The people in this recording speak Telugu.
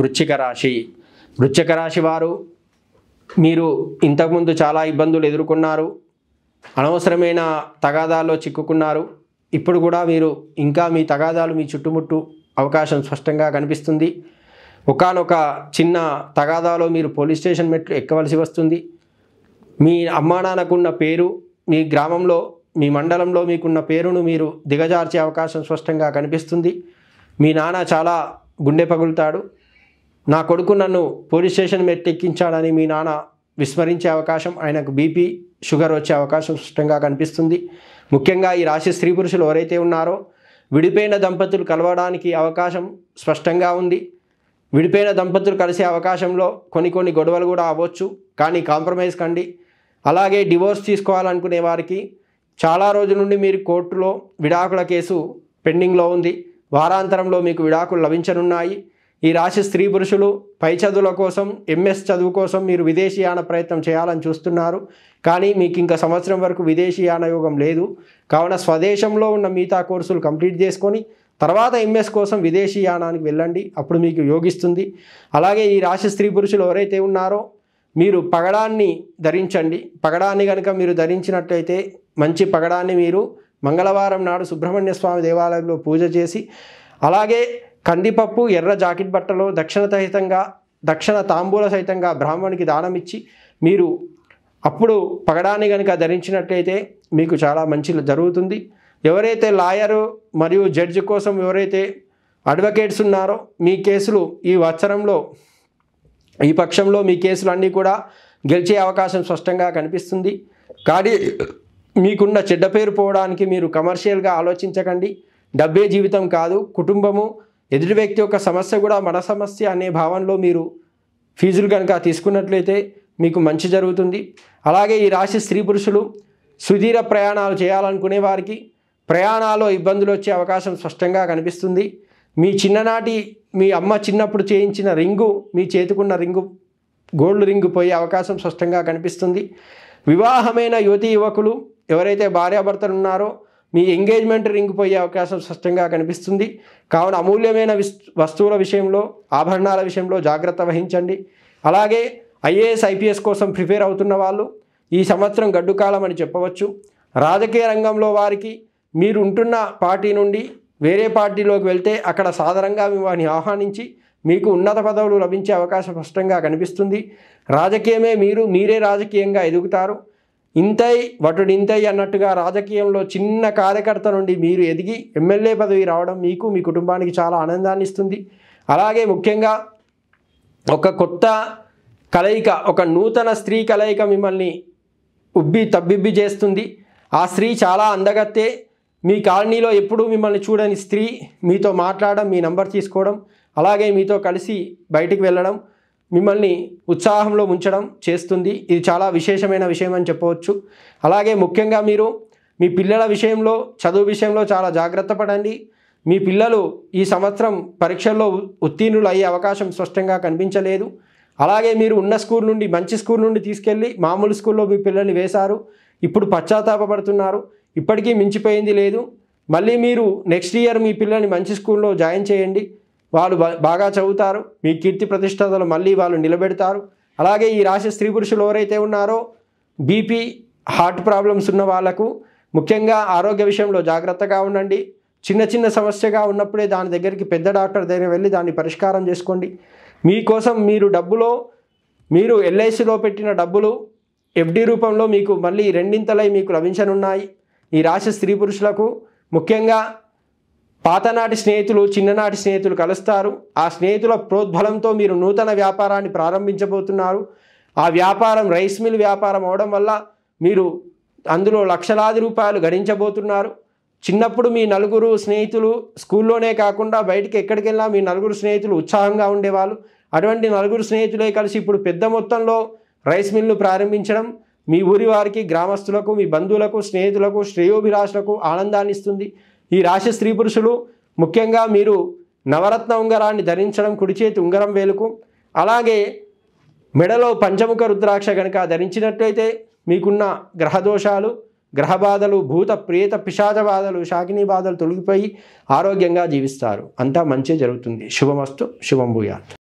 వృశ్చిక రాశి వృశ్చిక రాశి వారు మీరు ఇంతకుముందు చాలా ఇబ్బందులు ఎదుర్కొన్నారు అనవసరమైన తగాదాల్లో చిక్కుకున్నారు ఇప్పుడు కూడా మీరు ఇంకా మీ తగాదాలు మీ చుట్టుముట్టు అవకాశం స్పష్టంగా కనిపిస్తుంది ఒకనొక చిన్న తగాదాలో మీరు పోలీస్ స్టేషన్ మెట్లు ఎక్కవలసి వస్తుంది మీ అమ్మా నాన్నకున్న పేరు మీ గ్రామంలో మీ మండలంలో మీకున్న పేరును మీరు దిగజార్చే అవకాశం స్పష్టంగా కనిపిస్తుంది మీ నాన్న చాలా గుండె పగులుతాడు నా కొడుకు నన్ను పోలీస్ స్టేషన్ మెట్టెక్కించాడని మీ నాన్న విస్మరించే అవకాశం ఆయనకు బీపీ షుగర్ వచ్చే అవకాశం స్పష్టంగా కనిపిస్తుంది ముఖ్యంగా ఈ రాశి స్త్రీ పురుషులు ఎవరైతే ఉన్నారో విడిపోయిన దంపతులు కలవడానికి అవకాశం స్పష్టంగా ఉంది విడిపోయిన దంపతులు కలిసే అవకాశంలో కొన్ని కొన్ని గొడవలు కూడా అవ్వచ్చు కానీ కాంప్రమైజ్ కండి అలాగే డివోర్స్ తీసుకోవాలనుకునే వారికి చాలా రోజుల నుండి మీరు కోర్టులో విడాకుల కేసు పెండింగ్లో ఉంది వారాంతరంలో మీకు విడాకులు లభించనున్నాయి ఈ రాశి స్త్రీ పురుషులు పై చదువుల కోసం ఎంఎస్ చదువు కోసం మీరు విదేశీయాన ప్రయత్నం చేయాలని చూస్తున్నారు కానీ మీకు ఇంకా సంవత్సరం వరకు విదేశీయాన యోగం లేదు కావున స్వదేశంలో ఉన్న మిగతా కోర్సులు కంప్లీట్ చేసుకొని తర్వాత ఎంఎస్ కోసం విదేశీయానానికి వెళ్ళండి అప్పుడు మీకు యోగిస్తుంది అలాగే ఈ రాశి స్త్రీ పురుషులు ఎవరైతే ఉన్నారో మీరు పగడాన్ని ధరించండి పగడాన్ని కనుక మీరు ధరించినట్లయితే మంచి పగడాన్ని మీరు మంగళవారం నాడు సుబ్రహ్మణ్య స్వామి దేవాలయంలో పూజ చేసి అలాగే కందిపప్పు ఎర్ర జాకెట్ బట్టలో దక్షిణ సహితంగా దక్షిణ తాంబూల సహితంగా బ్రాహ్మణునికి దానమిచ్చి మీరు అప్పుడు పగడాన్ని కనుక ధరించినట్లయితే మీకు చాలా మంచి జరుగుతుంది ఎవరైతే లాయరు మరియు జడ్జి కోసం ఎవరైతే అడ్వకేట్స్ ఉన్నారో మీ కేసులు ఈ వత్సరంలో ఈ పక్షంలో మీ కేసులు అన్నీ కూడా గెలిచే అవకాశం స్పష్టంగా కనిపిస్తుంది కానీ మీకున్న చెడ్డ పేరు పోవడానికి మీరు కమర్షియల్గా ఆలోచించకండి డబ్బే జీవితం కాదు కుటుంబము ఎదుటి వ్యక్తి యొక్క సమస్య కూడా మన సమస్య అనే భావనలో మీరు ఫీజులు కనుక తీసుకున్నట్లయితే మీకు మంచి జరుగుతుంది అలాగే ఈ రాశి స్త్రీ పురుషులు సుదీర ప్రయాణాలు చేయాలనుకునే వారికి ప్రయాణాల్లో ఇబ్బందులు వచ్చే అవకాశం స్పష్టంగా కనిపిస్తుంది మీ చిన్ననాటి మీ అమ్మ చిన్నప్పుడు చేయించిన రింగు మీ చేతికున్న రింగు గోల్డ్ రింగు పోయే అవకాశం స్పష్టంగా కనిపిస్తుంది వివాహమైన యువతి యువకులు ఎవరైతే భార్యాభర్తలు ఉన్నారో మీ ఎంగేజ్మెంట్ రింగ్ పోయే అవకాశం స్పష్టంగా కనిపిస్తుంది కావున అమూల్యమైన వస్తువుల విషయంలో ఆభరణాల విషయంలో జాగ్రత్త వహించండి అలాగే ఐఏఎస్ ఐపీఎస్ కోసం ప్రిపేర్ అవుతున్న వాళ్ళు ఈ సంవత్సరం గడ్డుకాలం అని చెప్పవచ్చు రాజకీయ రంగంలో వారికి మీరు ఉంటున్న పార్టీ నుండి వేరే పార్టీలోకి వెళ్తే అక్కడ సాధారణంగా వారిని ఆహ్వానించి మీకు ఉన్నత పదవులు లభించే అవకాశం స్పష్టంగా కనిపిస్తుంది రాజకీయమే మీరు మీరే రాజకీయంగా ఎదుగుతారు ఇంతై వటుడు ఇంతై అన్నట్టుగా రాజకీయంలో చిన్న కార్యకర్త నుండి మీరు ఎదిగి ఎమ్మెల్యే పదవి రావడం మీకు మీ కుటుంబానికి చాలా ఆనందాన్ని ఇస్తుంది అలాగే ముఖ్యంగా ఒక కొత్త కలయిక ఒక నూతన స్త్రీ కలయిక మిమ్మల్ని ఉబ్బి తబ్బిబ్బి చేస్తుంది ఆ స్త్రీ చాలా అందగత్తే మీ కాలనీలో ఎప్పుడూ మిమ్మల్ని చూడని స్త్రీ మీతో మాట్లాడడం మీ నంబర్ తీసుకోవడం అలాగే మీతో కలిసి బయటికి వెళ్ళడం మిమ్మల్ని ఉత్సాహంలో ఉంచడం చేస్తుంది ఇది చాలా విశేషమైన విషయం అని చెప్పవచ్చు అలాగే ముఖ్యంగా మీరు మీ పిల్లల విషయంలో చదువు విషయంలో చాలా జాగ్రత్త పడండి మీ పిల్లలు ఈ సంవత్సరం పరీక్షల్లో ఉత్తీర్ణులు అయ్యే అవకాశం స్పష్టంగా కనిపించలేదు అలాగే మీరు ఉన్న స్కూల్ నుండి మంచి స్కూల్ నుండి తీసుకెళ్ళి మామూలు స్కూల్లో మీ పిల్లల్ని వేశారు ఇప్పుడు పశ్చాత్తాపడుతున్నారు ఇప్పటికీ మించిపోయింది లేదు మళ్ళీ మీరు నెక్స్ట్ ఇయర్ మీ పిల్లల్ని మంచి స్కూల్లో జాయిన్ చేయండి వాళ్ళు బాగా చదువుతారు మీ కీర్తి ప్రతిష్టతలు మళ్ళీ వాళ్ళు నిలబెడతారు అలాగే ఈ రాశి స్త్రీ పురుషులు ఎవరైతే ఉన్నారో బీపీ హార్ట్ ప్రాబ్లమ్స్ ఉన్న వాళ్ళకు ముఖ్యంగా ఆరోగ్య విషయంలో జాగ్రత్తగా ఉండండి చిన్న చిన్న సమస్యగా ఉన్నప్పుడే దాని దగ్గరికి పెద్ద డాక్టర్ దగ్గర వెళ్ళి దాన్ని పరిష్కారం చేసుకోండి మీకోసం మీరు డబ్బులో మీరు ఎల్ఐసిలో పెట్టిన డబ్బులు ఎఫ్డి రూపంలో మీకు మళ్ళీ రెండింతలై మీకు లభించనున్నాయి ఈ రాశి స్త్రీ పురుషులకు ముఖ్యంగా పాతనాటి స్నేహితులు చిన్ననాటి స్నేహితులు కలుస్తారు ఆ స్నేహితుల ప్రోద్బలంతో మీరు నూతన వ్యాపారాన్ని ప్రారంభించబోతున్నారు ఆ వ్యాపారం రైస్ మిల్ వ్యాపారం అవడం వల్ల మీరు అందులో లక్షలాది రూపాయలు గడించబోతున్నారు చిన్నప్పుడు మీ నలుగురు స్నేహితులు స్కూల్లోనే కాకుండా బయటికి ఎక్కడికి వెళ్ళినా మీ నలుగురు స్నేహితులు ఉత్సాహంగా ఉండేవాళ్ళు అటువంటి నలుగురు స్నేహితులే కలిసి ఇప్పుడు పెద్ద మొత్తంలో రైస్ మిల్ను ప్రారంభించడం మీ ఊరి వారికి గ్రామస్తులకు మీ బంధువులకు స్నేహితులకు శ్రేయోభిలాషులకు ఆనందాన్ని ఇస్తుంది ఈ రాశి స్త్రీ పురుషులు ముఖ్యంగా మీరు నవరత్న ఉంగరాన్ని ధరించడం కుడి చేతి ఉంగరం వేలుకు అలాగే మెడలో పంచముఖ రుద్రాక్ష కనుక ధరించినట్లయితే మీకున్న గ్రహదోషాలు గ్రహబాధలు భూత ప్రేత పిశాచ బాధలు షాకినీ బాధలు తొలగిపోయి ఆరోగ్యంగా జీవిస్తారు అంతా మంచి జరుగుతుంది శుభమస్తు శుభం భూయాత్